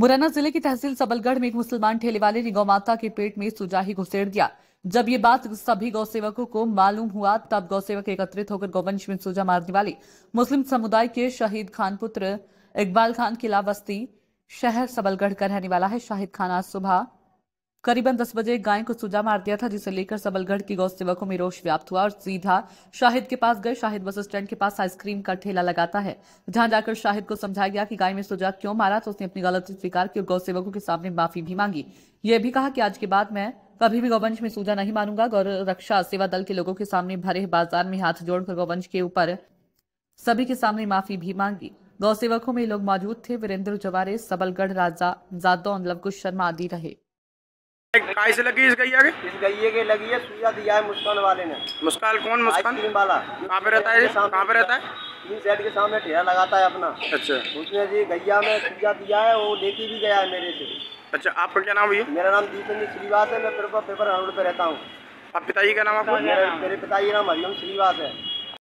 मुरैना जिले की तहसील सबलगढ़ में एक मुसलमान ठेले वाले ने गौ माता के पेट में सुजाही घुसेड़ दिया जब ये बात सभी गौसेवकों को मालूम हुआ तब गौसेवक एकत्रित होकर गौवंश में सुजा मारने वाले मुस्लिम समुदाय के शहीद खान पुत्र इकबाल खान किला बस्ती शहर सबलगढ़ का रहने वाला है शाहिद खान आज सुबह करीबन 10 बजे गाय को सूजा मार दिया था जिसे लेकर सबलगढ़ की गौ सेवकों में रोष व्याप्त हुआ और सीधा शाहिद के पास गए शाहिद बस स्टैंड के पास आइसक्रीम का ठेला लगाता है जहां जाकर शाहिद को समझाया गया कि गाय में सूजा क्यों मारा तो उसने अपनी गलती स्वीकार की और गौ सेवकों के सामने माफी भी मांगी यह भी कहा कि आज के बाद मैं कभी भी गौवंश में सूजा नहीं मानूंगा गौर रक्षा सेवा दल के लोगों के सामने भरे बाजार में हाथ जोड़कर गौवंश के ऊपर सभी के सामने माफी भी मांगी गौ सेवकों में लोग मौजूद थे वीरेंद्र जवारे सबलगढ़ राजा जादौन लवकुश शर्मा आदि रहे काय से लगी इस गैया के इस गैये के लगी है सुइया दिया है मुस्कान वाले ने मुस्कान कौन मुस्कान वाला कहाँ पे रहता है कहाँ पे रहता है तीन सेट के सामने ठेला लगाता है अपना अच्छा उसने जी गैया में सुइया दिया है वो लेके भी गया है मेरे से अच्छा आपका क्या नाम भैया मेरा नाम दीपेंद्र श्रीवास है मैं पेपर पेपर रोड पे रहता हूँ आप पिताजी का नाम आपको मेरे पिताजी का नाम हरिओम श्रीवास है